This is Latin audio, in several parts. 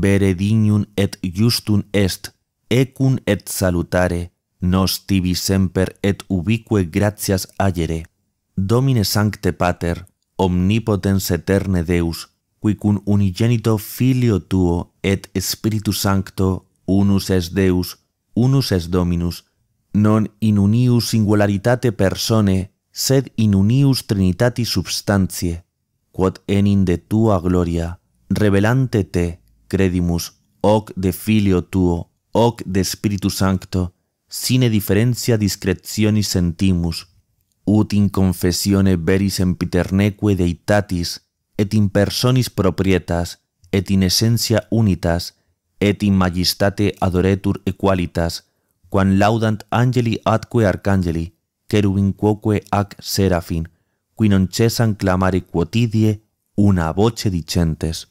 vere dignum et justum est, ecum et salutare, nos tibi semper et ubique gratias agere. Domine Sancte Pater, omnipotens eterne Deus, qui cum unigenito filio tuo et spiritu sancto unus es deus unus es dominus non in unius singularitate persone sed in unius trinitatis substantiae quod enim de tua gloria revelante te credimus, hoc de Filio tuo, hoc de Spiritu Sancto, sine diferencia discretionis sentimus, ut in confessione veris empiterneque deitatis, et in personis proprietas, et in essentia unitas, et in magistate adoretur equalitas, quam laudant angeli atque arcangeli, QUERUBIN quoque ac serafin, qui non clamare quotidie una voce dicentes.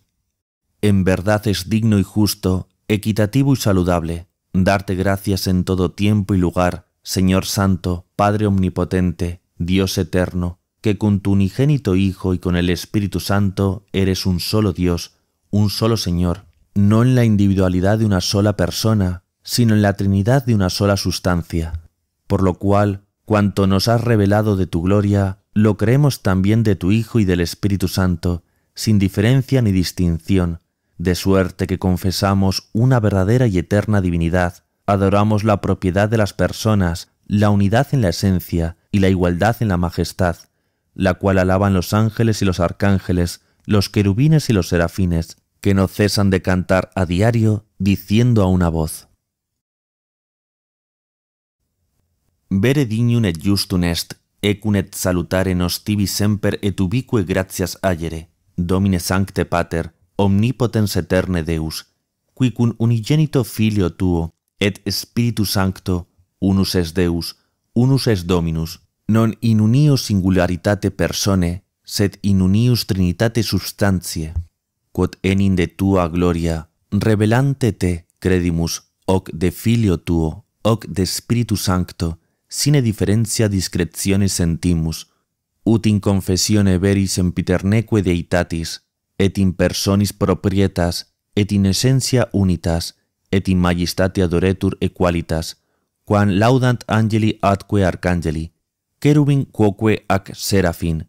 En verdad es digno y justo, equitativo y saludable, darte gracias en todo tiempo y lugar, Señor Santo, Padre Omnipotente, Dios Eterno, que con tu unigénito Hijo y con el Espíritu Santo eres un solo Dios, un solo Señor, no en la individualidad de una sola persona, sino en la Trinidad de una sola sustancia. Por lo cual, cuanto nos has revelado de tu gloria, lo creemos también de tu Hijo y del Espíritu Santo, sin diferencia ni distinción, de suerte que confesamos una verdadera y eterna divinidad, adoramos la propiedad de las personas, la unidad en la esencia y la igualdad en la majestad, la cual alaban los ángeles y los arcángeles, los querubines y los serafines, que no cesan de cantar a diario diciendo a una voz. Vere et justum est, ecun et salutare nos tibi semper et ubique gratias Domine sancte pater, omnipotens eterne Deus, cum unigenito filio tuo et spiritu sancto unus es Deus, unus es Dominus, non in unio singularitate persone, sed in unius trinitate substantiae. Quod enim de tua gloria revelante te credimus hoc de filio tuo, hoc de spiritu sancto, sine differentia discretionis sentimus. Ut in confessione veris empiterneque deitatis, et in personis proprietas, et in essentia unitas, et in majestate adoretur equalitas, quam laudant angeli atque arcangeli, querubin quoque ac serafin,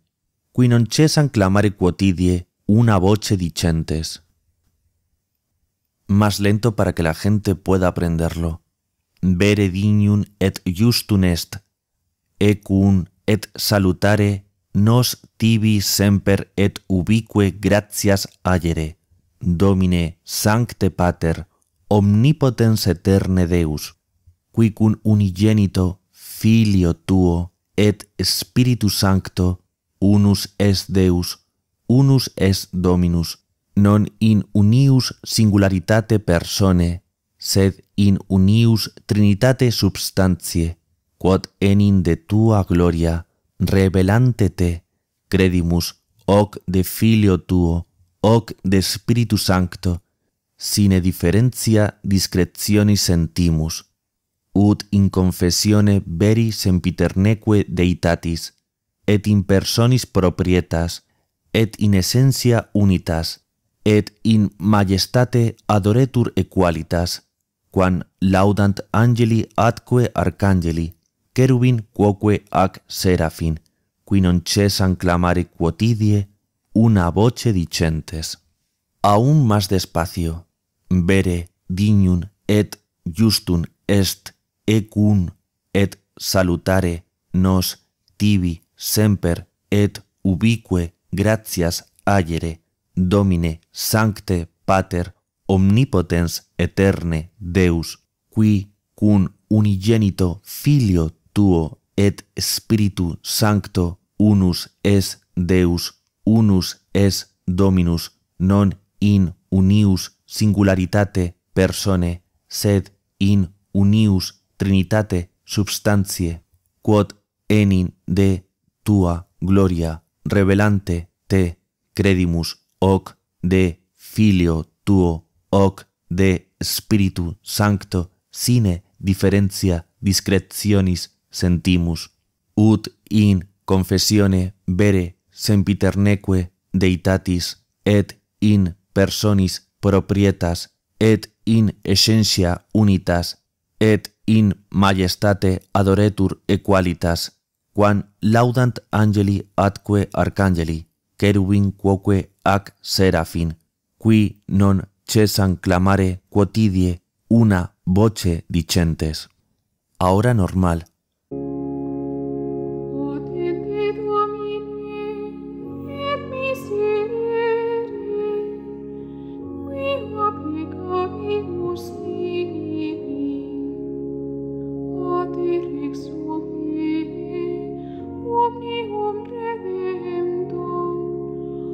qui non cesan clamare quotidie una voce dicentes. Más lento para que la gente pueda aprenderlo. Vere dignum et justum est, quun et salutare nos tibi semper et ubique gratias agere, Domine, Sancte Pater, omnipotens eterne Deus, qui cum unigenito, Filio Tuo, et Spiritu Sancto, unus est Deus, unus est Dominus, non in unius singularitate persone, sed in unius trinitate substantie, quod enim de tua gloria, revelante te credimus hoc de filio tuo hoc de spiritu sancto sine differentia discretioni sentimus ut in confessione veri sempiterneque deitatis et in personis proprietas et in essentia unitas et in majestate adoretur equalitas quam laudant angeli atque arcangeli querubin quoque ac serafin, qui non cesan clamare quotidie una voce dicentes. Aún más despacio, vere dignum et justun est ecum et salutare nos tibi semper et ubique gratias agere, domine sancte pater omnipotens eterne deus qui cum unigenito filio tuo et spiritu sancto unus est deus unus est dominus non in unius singularitate persone sed in unius trinitate substantiae quod enim de tua gloria revelante te credimus hoc de filio tuo hoc de spiritu sancto sine differentia discretionis sentimus ut in confessione vere sempiterneque deitatis et in personis proprietas et in essentia unitas et in majestate adoretur equalitas quam laudant angeli atque arcangeli cherubim quoque ac serafin qui non cesan clamare quotidie una voce dicentes ahora normal